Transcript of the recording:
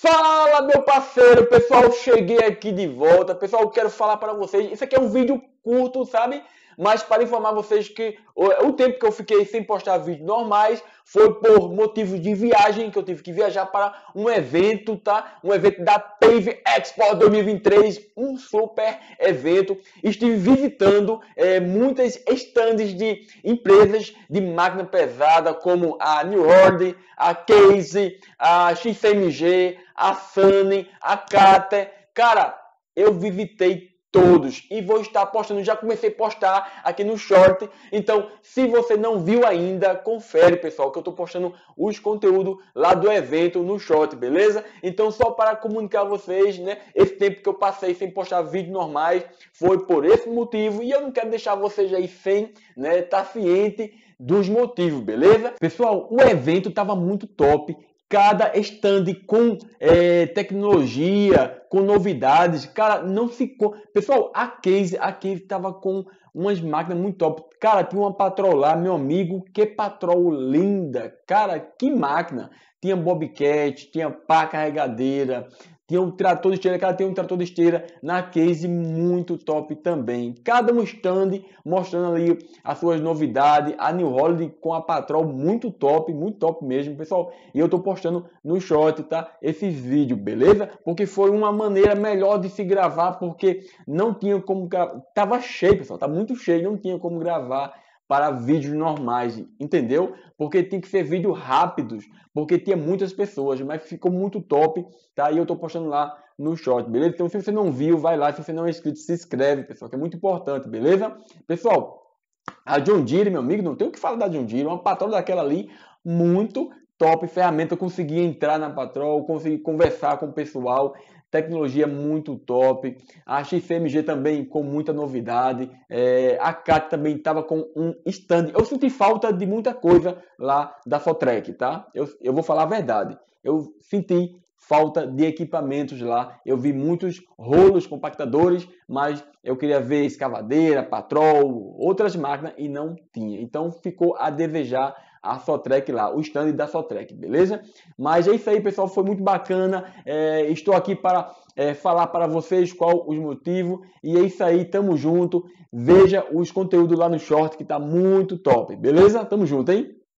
Fala, meu parceiro, pessoal, cheguei aqui de volta. Pessoal, eu quero falar para vocês. Isso aqui é um vídeo curto, sabe? Mas para informar vocês que o tempo que eu fiquei sem postar vídeos normais foi por motivos de viagem, que eu tive que viajar para um evento, tá? Um evento da teve Expo 2023, um super evento. Estive visitando é, muitas estandes de empresas de máquina pesada, como a New Order, a Case, a XMG, a Sunny, a Cater. Cara, eu visitei todos e vou estar postando, já comecei a postar aqui no short. Então, se você não viu ainda, confere, pessoal, que eu estou postando os conteúdos lá do evento no short, beleza? Então, só para comunicar a vocês, né, esse tempo que eu passei sem postar vídeos normais foi por esse motivo e eu não quero deixar vocês aí sem, né, tá ciente dos motivos, beleza? Pessoal, o evento estava muito top cada stand com é, tecnologia, com novidades. Cara, não ficou. Pessoal, a Case, a Case tava com umas máquinas muito top. Cara, tinha uma patrolar, meu amigo, que patrol linda. Cara, que máquina. Tinha Bobcat, tinha pá carregadeira, tinha um trator de esteira, cara, tem um trator de esteira na case muito top também. Cada um stand mostrando ali as suas novidades. A New Holland com a Patrol muito top, muito top mesmo, pessoal. E eu tô postando no short, tá? Esses vídeos, beleza? Porque foi uma maneira melhor de se gravar, porque não tinha como gravar. Tava cheio, pessoal, tá muito cheio, não tinha como gravar para vídeos normais, entendeu? Porque tem que ser vídeos rápidos, porque tinha muitas pessoas, mas ficou muito top, tá? E eu tô postando lá no short, beleza? Então se você não viu, vai lá, se você não é inscrito, se inscreve, pessoal, que é muito importante, beleza? Pessoal, a John Deere, meu amigo, não tem o que falar da John Deere, uma patroa daquela ali muito top ferramenta. Eu consegui entrar na Patrol, consegui conversar com o pessoal. Tecnologia muito top. A XMG também com muita novidade. É, a CAT também estava com um stand. Eu senti falta de muita coisa lá da Fotrec, tá? Eu, eu vou falar a verdade. Eu senti falta de equipamentos lá. Eu vi muitos rolos compactadores, mas eu queria ver escavadeira, patrol, outras máquinas e não tinha. Então ficou a desejar a Sotrec lá, o stand da Sotrec, beleza? Mas é isso aí, pessoal, foi muito bacana. É, estou aqui para é, falar para vocês qual os motivos. E é isso aí, tamo junto. Veja os conteúdos lá no short que tá muito top, beleza? Tamo junto, hein?